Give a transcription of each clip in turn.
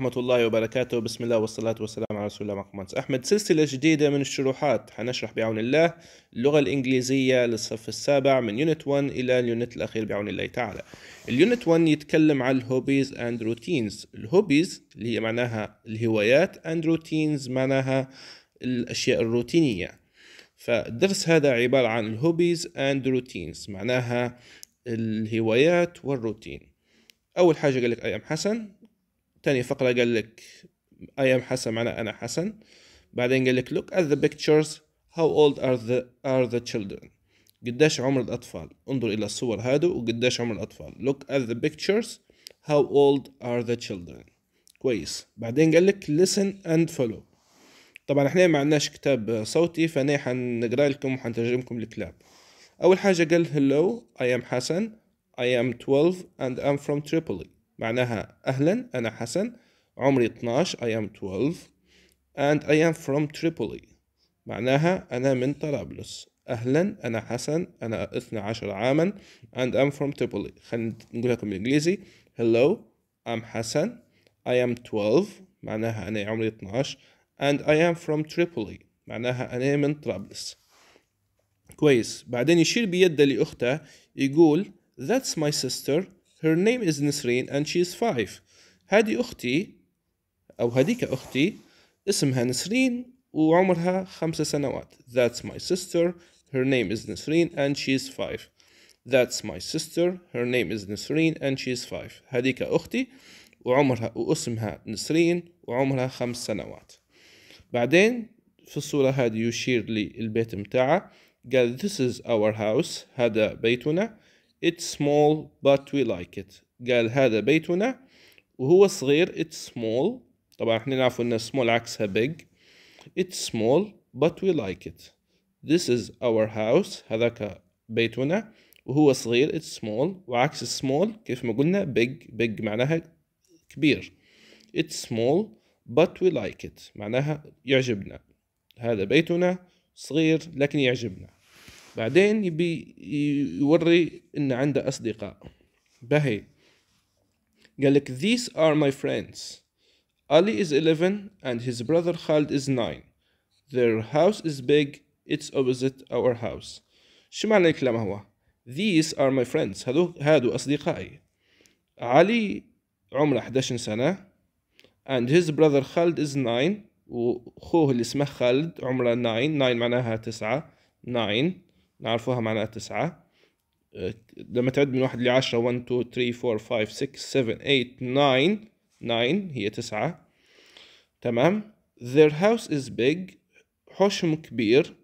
ورحمة الله وبركاته بسم الله والصلاة والسلام على رسول الله محمد أحمد سلسلة جديدة من الشروحات حنشرح بعون الله اللغة الإنجليزية للصف السابع من يونت 1 إلى اليونت الأخير بعون الله تعالى اليونت 1 يتكلم عن الهوبيز أند روتينز الهوبيز اللي هي معناها الهوايات أند روتينز معناها الأشياء الروتينية فالدرس هذا عبارة عن الهوبيز أند روتينز معناها الهوايات والروتين أول حاجة قال لك أيام حسن تاني فقرة قال لك I am حسن معنا أنا حسن بعدين قال لك look at the pictures how old are the, are the children قديش عمر الأطفال انظر إلى الصور هادو وقديش عمر الأطفال look at the pictures how old are the children كويس بعدين قال لك listen and follow طبعا احنا ما عندناش كتاب صوتي فانا حنقرا لكم وحنترجمكم الكلاب اول حاجه قال hello I am حسن I am 12 and I'm from Tripoli معناها أهلا أنا حسن عمري 12 I am 12 and I am from Tripoli معناها أنا من طرابلس أهلا أنا حسن أنا 12 عاما and I'm from Tripoli خلينا نقول لكم بالإنجليزي Hello I'm حسن I am 12 معناها أنا عمري 12 and I am from Tripoli معناها أنا من طرابلس كويس بعدين يشير بيده لأخته يقول That's my sister her name is Nisreen and she is five هذه أختي أو هذيك أختي اسمها نسرين وعمرها خمس سنوات that's my sister her name is Nisreen and she is five that's my sister her name is Nisreen and she is five هذيك أختي وعمرها واسمها نسرين وعمرها خمس سنوات بعدين في الصورة هذه يشير للبيت متاعها قال this is our house هذا بيتنا It's small but we like it قال هذا بيتنا وهو صغير It's small طبعا احنا نعرف ان small عكسها big It's small but we like it This is our house هذاك بيتنا وهو صغير It's small وعكس small كيف ما قلنا big big معناها كبير It's small but we like it معناها يعجبنا هذا بيتنا صغير لكن يعجبنا بعدين يبي يوري ان عنده اصدقاء بهي قال لك these are my friends Ali is 11 and his brother Khalid is 9 their house is big it's opposite our house شو معنى الكلام هو these are my friends هذو هادو اصدقائي علي عمره 11 سنه and his brother Khalid is 9 وخوه اللي اسمه خالد عمره 9 9 معناها 9 9 نعرفوها معناها تسعة آه، لما تعد من واحد لعشرة 1 2 3 4 5 6 7 8 9 9 هي تسعة تمام their house is big حوشهم كبير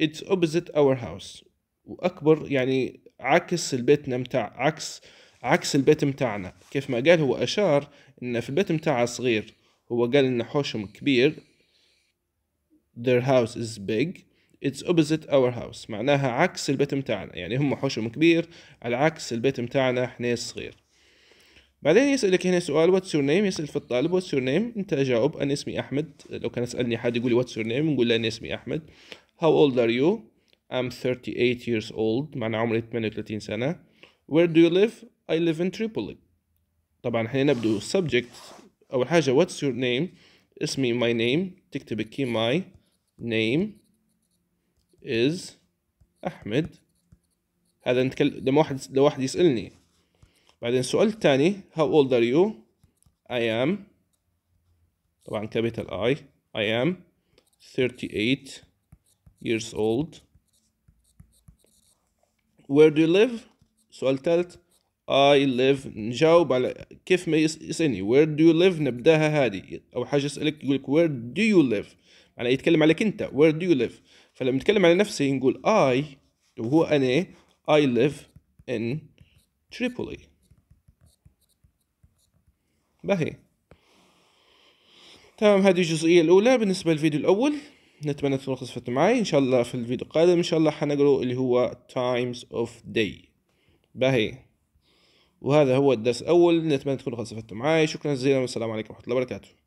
it's opposite our house واكبر يعني عكس البيت متاع عكس عكس البيت متاعنا كيف ما قال هو اشار ان في البيت متاعه صغير هو قال ان حوشهم كبير their house is big اتس اوبوزيت اور هاوس معناها عكس البيت متاعنا يعني هم حوشهم كبير على عكس البيت متاعنا احنا صغير بعدين يسألك هنا سؤال واتس يور نيم يسأل في الطالب واتس يور نيم انت اجاوب انا اسمي احمد لو كان يسألني حد يقول لي واتس يور نيم نقول له انا اسمي احمد how old are you I'm 38 years old معناها عمري 38 سنة where do you live I live in Tripoli طبعا احنا نبدو subject اول حاجة what's your name اسمي my name تكتب key my name is أحمد هذا نتكلم لما واحد لو واحد يسألني بعدين السؤال الثاني how old are you I am طبعا capital I I am 38 years old where do you live سؤال ثالث I live نجاوب على كيف ما يسألني where do you live نبداها هذه أو حاجة يسألك يقولك where do you live معناه يتكلم عليك أنت where do you live فلما نتكلم على نفسي نقول I لو هو أنا I live in Tripoli باهي تمام هذه الجزئية الأولى بالنسبة للفيديو الأول نتمنى تكونوا خصفت معي إن شاء الله في الفيديو القادم إن شاء الله حنقرأ اللي هو times of day باهي وهذا هو الدرس الأول نتمنى تكونوا خصفتوا معي شكرا جزيلا والسلام عليكم ورحمة الله وبركاته